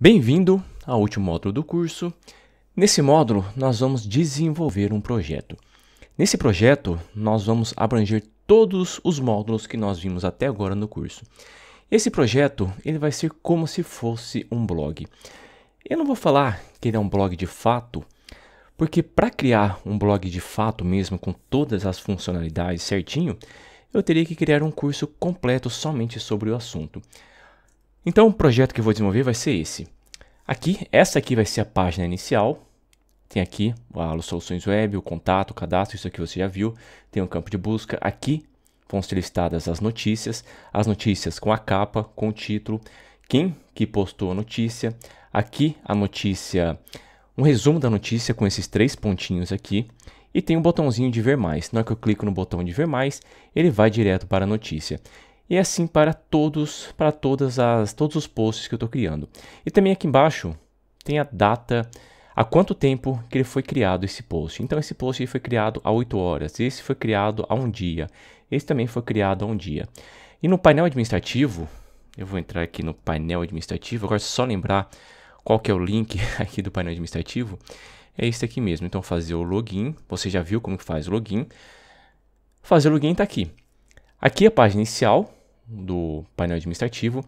Bem-vindo ao último módulo do curso. Nesse módulo, nós vamos desenvolver um projeto. Nesse projeto, nós vamos abranger todos os módulos que nós vimos até agora no curso. Esse projeto ele vai ser como se fosse um blog. Eu não vou falar que ele é um blog de fato, porque para criar um blog de fato mesmo, com todas as funcionalidades certinho, eu teria que criar um curso completo somente sobre o assunto. Então o projeto que eu vou desenvolver vai ser esse. Aqui, essa aqui vai ser a página inicial. Tem aqui as soluções web, o contato, o cadastro, isso aqui você já viu. Tem um campo de busca. Aqui vão ser listadas as notícias, as notícias com a capa, com o título, quem que postou a notícia. Aqui a notícia, um resumo da notícia com esses três pontinhos aqui. E tem um botãozinho de ver mais. Na hora que eu clico no botão de ver mais, ele vai direto para a notícia e é assim para todos, para todas as todos os posts que eu estou criando. E também aqui embaixo tem a data, há quanto tempo que ele foi criado esse post. Então esse post foi criado há 8 horas, esse foi criado há um dia, esse também foi criado há um dia. E no painel administrativo, eu vou entrar aqui no painel administrativo, agora é só lembrar qual que é o link aqui do painel administrativo, é este aqui mesmo. Então fazer o login, você já viu como que faz o login. Fazer o login está aqui. Aqui é a página inicial, do painel administrativo.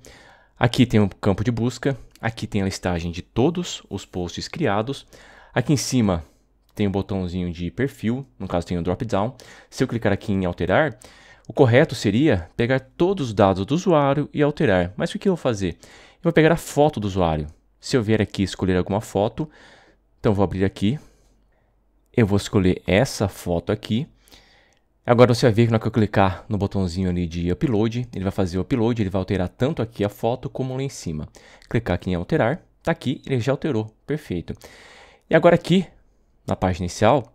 Aqui tem um campo de busca, aqui tem a listagem de todos os posts criados. Aqui em cima tem o um botãozinho de perfil, no caso tem o um drop down. Se eu clicar aqui em alterar, o correto seria pegar todos os dados do usuário e alterar. Mas o que eu vou fazer? Eu vou pegar a foto do usuário. Se eu vier aqui escolher alguma foto, então vou abrir aqui. Eu vou escolher essa foto aqui. Agora você vai ver que na hora que eu clicar no botãozinho ali de upload, ele vai fazer o upload, ele vai alterar tanto aqui a foto como lá em cima. Clicar aqui em alterar, tá aqui, ele já alterou, perfeito. E agora aqui, na página inicial,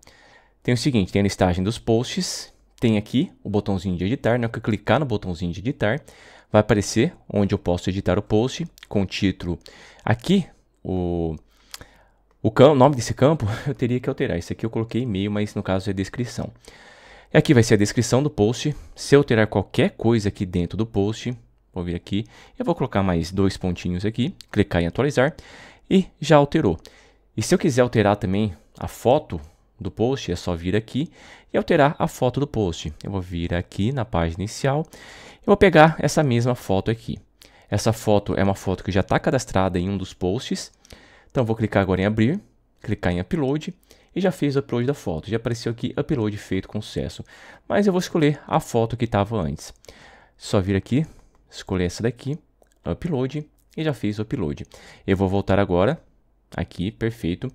tem o seguinte, tem a listagem dos posts, tem aqui o botãozinho de editar, na hora que eu clicar no botãozinho de editar, vai aparecer onde eu posso editar o post com o título. Aqui, o, o nome desse campo, eu teria que alterar, isso aqui eu coloquei e-mail, mas no caso é descrição. Aqui vai ser a descrição do post. Se eu alterar qualquer coisa aqui dentro do post, vou vir aqui, eu vou colocar mais dois pontinhos aqui, clicar em atualizar e já alterou. E se eu quiser alterar também a foto do post, é só vir aqui e alterar a foto do post. Eu vou vir aqui na página inicial e vou pegar essa mesma foto aqui. Essa foto é uma foto que já está cadastrada em um dos posts. Então, vou clicar agora em abrir, clicar em upload e já fiz upload da foto. Já apareceu aqui upload feito com sucesso. Mas eu vou escolher a foto que estava antes. Só vir aqui, escolher essa daqui, upload e já fiz upload. Eu vou voltar agora, aqui, perfeito.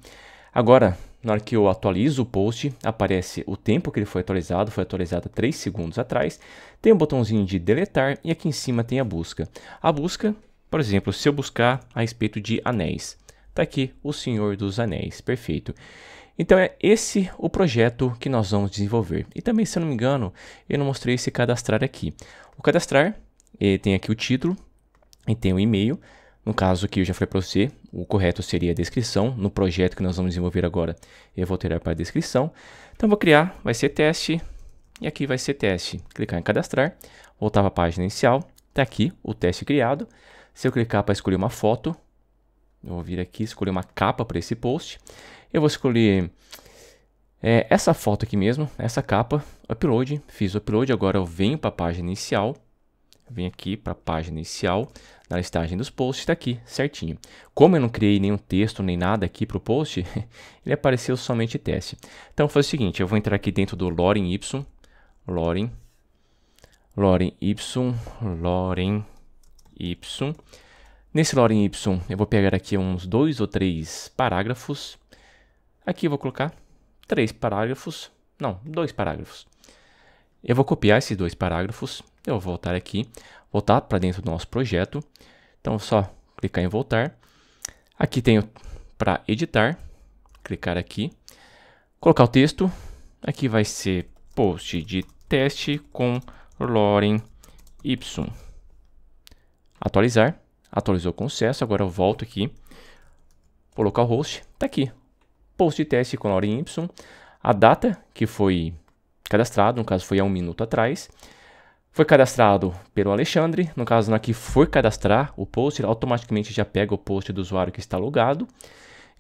Agora, na hora que eu atualizo o post, aparece o tempo que ele foi atualizado, foi atualizado 3 segundos atrás. Tem um botãozinho de deletar e aqui em cima tem a busca. A busca, por exemplo, se eu buscar a respeito de anéis, está aqui o Senhor dos Anéis, perfeito. Então é esse o projeto que nós vamos desenvolver. E também, se eu não me engano, eu não mostrei esse cadastrar aqui. O cadastrar tem aqui o título e tem o e-mail. No caso aqui eu já falei para você, o correto seria a descrição. No projeto que nós vamos desenvolver agora, eu vou tirar para a descrição. Então vou criar, vai ser teste, e aqui vai ser teste. Clicar em cadastrar, voltar para a página inicial, está aqui o teste criado. Se eu clicar para escolher uma foto, eu vou vir aqui escolher uma capa para esse post. Eu vou escolher é, essa foto aqui mesmo, essa capa, upload. Fiz o upload, agora eu venho para a página inicial. venho aqui para a página inicial, na listagem dos posts, está aqui, certinho. Como eu não criei nenhum texto nem nada aqui para o post, ele apareceu somente teste. Então, foi o seguinte, eu vou entrar aqui dentro do Loren Y, Loren, Loren Y, Loren Y, Nesse lorem ipsum, eu vou pegar aqui uns dois ou três parágrafos. Aqui eu vou colocar três parágrafos, não, dois parágrafos. Eu vou copiar esses dois parágrafos, eu vou voltar aqui, voltar para dentro do nosso projeto. Então, só clicar em voltar. Aqui tenho para editar, clicar aqui, colocar o texto. Aqui vai ser post de teste com lorem ipsum. Atualizar. Atualizou com sucesso. Agora eu volto aqui o host tá aqui. Post de teste com hora em Y, a data que foi cadastrado, no caso foi há um minuto atrás, foi cadastrado pelo Alexandre, no caso aqui foi cadastrar o post, ele automaticamente já pega o post do usuário que está logado.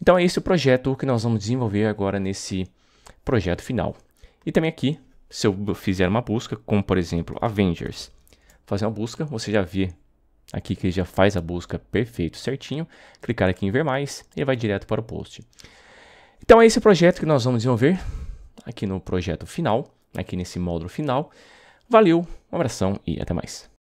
Então é esse o projeto que nós vamos desenvolver agora nesse projeto final. E também aqui, se eu fizer uma busca, como por exemplo Avengers, fazer uma busca, você já vê aqui que ele já faz a busca perfeito, certinho. Clicar aqui em ver mais, e vai direto para o post. Então é esse projeto que nós vamos desenvolver aqui no projeto final, aqui nesse módulo final. Valeu, um abração e até mais.